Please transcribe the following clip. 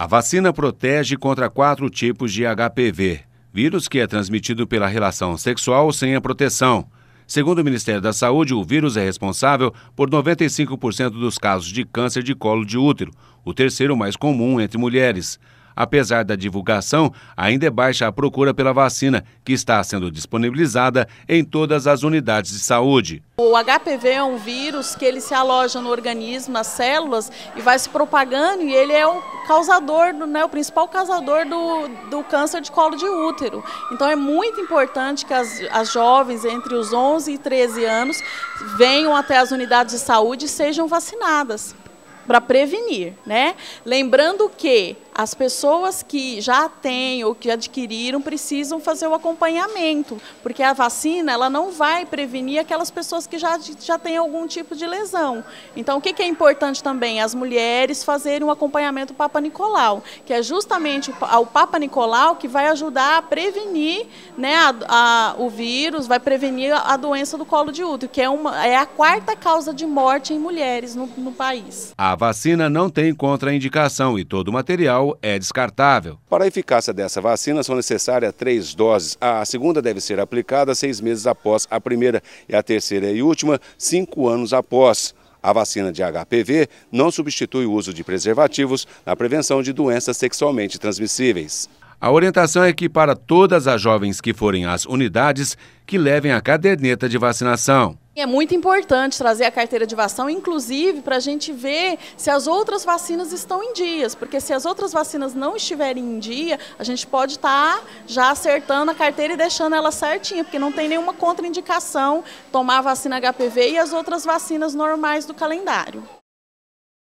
A vacina protege contra quatro tipos de HPV, vírus que é transmitido pela relação sexual sem a proteção. Segundo o Ministério da Saúde, o vírus é responsável por 95% dos casos de câncer de colo de útero, o terceiro mais comum entre mulheres. Apesar da divulgação, ainda é baixa a procura pela vacina, que está sendo disponibilizada em todas as unidades de saúde. O HPV é um vírus que ele se aloja no organismo, nas células, e vai se propagando, e ele é o causador, né, o principal causador do, do câncer de colo de útero. Então é muito importante que as, as jovens entre os 11 e 13 anos venham até as unidades de saúde e sejam vacinadas para prevenir, né? Lembrando que as pessoas que já têm ou que adquiriram precisam fazer o acompanhamento, porque a vacina ela não vai prevenir aquelas pessoas que já, já têm algum tipo de lesão. Então, o que, que é importante também? As mulheres fazerem o um acompanhamento Papa Nicolau, que é justamente o Papa Nicolau que vai ajudar a prevenir né, a, a, o vírus, vai prevenir a, doença do colo de útero, que é, uma, é a quarta causa de morte em mulheres no, no país. A vacina não tem contraindicação e todo o material é descartável. Para a eficácia dessa vacina, são necessárias três doses. A segunda deve ser aplicada seis meses após a primeira e a terceira e última, cinco anos após. A vacina de HPV não substitui o uso de preservativos na prevenção de doenças sexualmente transmissíveis. A orientação é que para todas as jovens que forem às unidades, que levem a caderneta de vacinação. É muito importante trazer a carteira de vacinação, inclusive para a gente ver se as outras vacinas estão em dias, porque se as outras vacinas não estiverem em dia, a gente pode estar tá já acertando a carteira e deixando ela certinha, porque não tem nenhuma contraindicação tomar a vacina HPV e as outras vacinas normais do calendário.